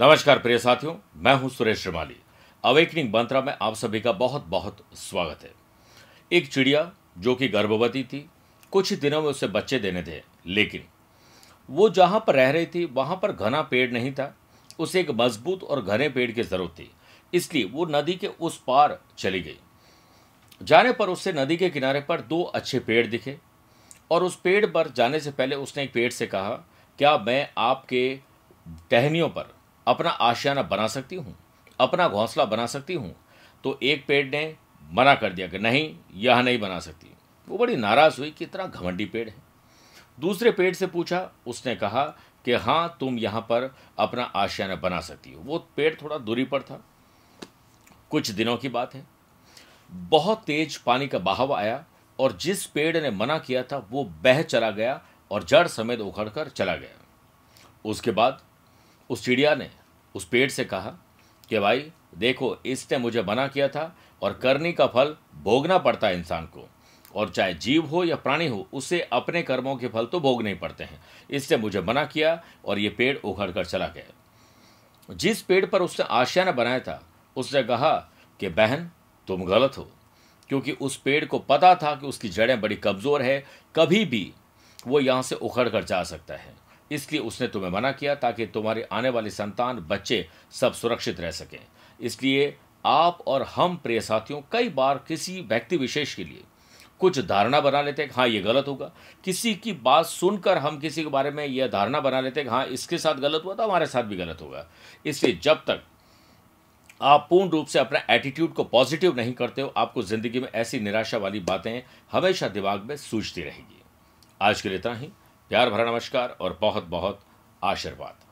नमस्कार प्रिय साथियों मैं हूं सुरेश श्रीमाली अवेकनिंग मंत्रा में आप सभी का बहुत बहुत स्वागत है एक चिड़िया जो कि गर्भवती थी कुछ ही दिनों में उसे बच्चे देने थे लेकिन वो जहाँ पर रह रही थी वहाँ पर घना पेड़ नहीं था उसे एक मजबूत और घने पेड़ की ज़रूरत थी इसलिए वो नदी के उस पार चली गई जाने पर उससे नदी के किनारे पर दो अच्छे पेड़ दिखे और उस पेड़ पर जाने से पहले उसने एक पेड़ से कहा क्या मैं आपके टहनियों पर अपना आशियाना बना सकती हूँ अपना घोंसला बना सकती हूँ तो एक पेड़ ने मना कर दिया कि नहीं यह नहीं बना सकती वो बड़ी नाराज़ हुई कि इतना घमंडी पेड़ है दूसरे पेड़ से पूछा उसने कहा कि हाँ तुम यहाँ पर अपना आशियाना बना सकती हो वो पेड़ थोड़ा दूरी पर था कुछ दिनों की बात है बहुत तेज पानी का बहाव आया और जिस पेड़ ने मना किया था वो बह चला गया और जड़ समेत उखड़ कर चला गया उसके बाद उस चिड़िया ने उस पेड़ से कहा कि भाई देखो इसने मुझे मना किया था और करनी का फल भोगना पड़ता है इंसान को और चाहे जीव हो या प्राणी हो उसे अपने कर्मों के फल तो भोगने ही पड़ते हैं इससे मुझे मना किया और ये पेड़ उखड़ कर चला गया जिस पेड़ पर उसने आशियाना बनाया था उसने कहा कि बहन तुम गलत हो क्योंकि उस पेड़ को पता था कि उसकी जड़ें बड़ी कमज़ोर है कभी भी वो यहाँ से उखड़ कर जा सकता है इसलिए उसने तुम्हें मना किया ताकि तुम्हारे आने वाले संतान बच्चे सब सुरक्षित रह सकें इसलिए आप और हम प्रिय साथियों कई बार किसी व्यक्ति विशेष के लिए कुछ धारणा बना लेते हैं कि हाँ ये गलत होगा किसी की बात सुनकर हम किसी के बारे में यह धारणा बना लेते हैं कि हाँ इसके साथ गलत हुआ तो हमारे साथ भी गलत होगा इसलिए जब तक आप पूर्ण रूप से अपना एटीट्यूड को पॉजिटिव नहीं करते हो आपको ज़िंदगी में ऐसी निराशा वाली बातें हमेशा दिमाग में सूझती रहेगी आज के लिए इतना ही प्यार भरा नमस्कार और बहुत बहुत आशीर्वाद